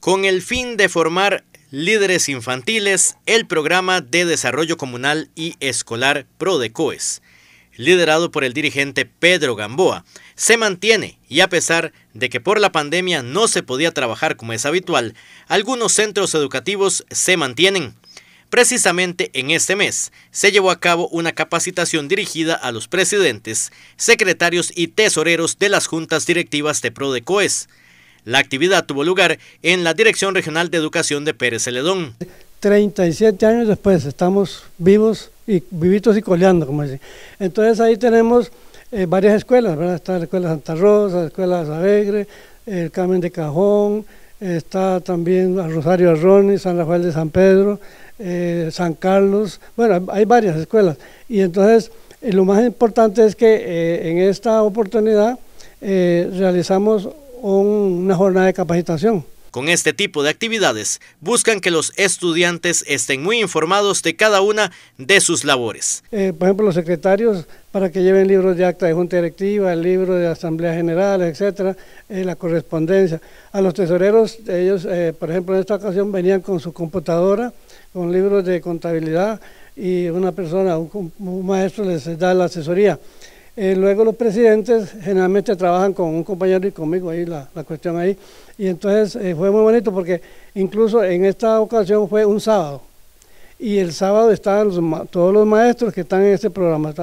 Con el fin de formar líderes infantiles, el programa de desarrollo comunal y escolar PRODECOES, liderado por el dirigente Pedro Gamboa, se mantiene y a pesar de que por la pandemia no se podía trabajar como es habitual, algunos centros educativos se mantienen. Precisamente en este mes se llevó a cabo una capacitación dirigida a los presidentes, secretarios y tesoreros de las juntas directivas de PRODECOES. La actividad tuvo lugar en la Dirección Regional de Educación de Pérez Celedón. 37 años después estamos vivos y vivitos y coleando, como dicen. Entonces ahí tenemos eh, varias escuelas, ¿verdad? Está la Escuela Santa Rosa, la Escuela Alegre, el Carmen de Cajón, está también Rosario Arroni, San Rafael de San Pedro, eh, San Carlos, bueno, hay varias escuelas. Y entonces eh, lo más importante es que en esta oportunidad realizamos una jornada de capacitación. Con este tipo de actividades buscan que los estudiantes estén muy informados de cada una de sus labores. Eh, por ejemplo, los secretarios para que lleven libros de acta de junta directiva, el libro de asamblea general, etcétera, eh, la correspondencia. A los tesoreros, ellos, eh, por ejemplo, en esta ocasión venían con su computadora, con libros de contabilidad y una persona, un maestro les da la asesoría. Eh, luego los presidentes generalmente trabajan con un compañero y conmigo ahí la, cuestión ahí. Y entonces eh, fue muy bonito porque incluso en esta ocasión fue un sábado. Y el sábado estaban todos los maestros que están en este programa.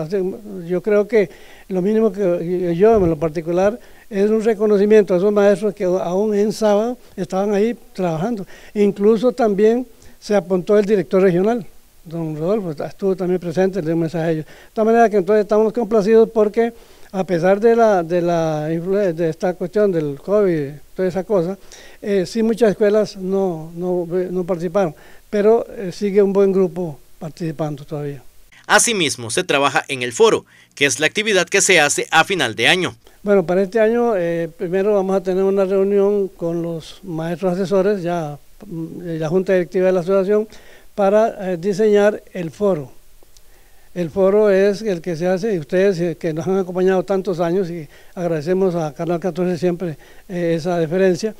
yo creo que lo mínimo que eh, yo en lo particular es un reconocimiento a esos maestros que aún en sábado estaban ahí trabajando. Incluso también se apuntó el director regional don Rodolfo estuvo también presente, le dio un mensaje a ellos. De tal manera que entonces estamos complacidos porque a pesar de la, de la de esta cuestión del COVID, toda esa cosa, eh, sí muchas escuelas no, no, participaron, pero eh, sigue un buen grupo participando todavía. Asimismo, se trabaja en el foro, que es la actividad que se hace a final de año. Bueno, para este año eh, primero vamos a tener una reunión con los maestros asesores, ya mm, eh, la Junta Directiva de la Asociación, para eh, diseñar el foro. El foro es el que se hace, y ustedes eh, que nos han acompañado tantos años, y agradecemos a Canal 14 siempre eh, esa deferencia,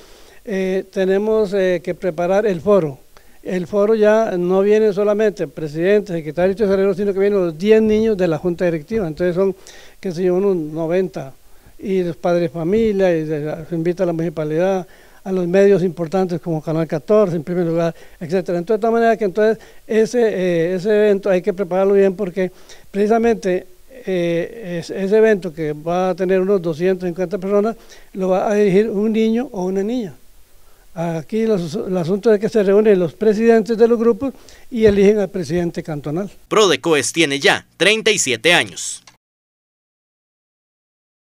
tenemos que preparar el foro. El foro ya no viene solamente presidente, secretario y tesorero, sino que vienen los 10 niños de la junta directiva. Entonces son, qué sé yo, unos 90 y los padres de familia, y se invita a la municipalidad, a los medios importantes como Canal 14, en primer lugar, etcétera. Entonces, de esta manera que entonces ese, eh, ese evento hay que prepararlo bien porque precisamente eh, ese evento que va a tener unos 250 personas lo va a dirigir un niño o una niña. Aquí el asunto es que se reúnen los presidentes de los grupos y eligen al presidente cantonal. Prodecoes tiene ya 37 años.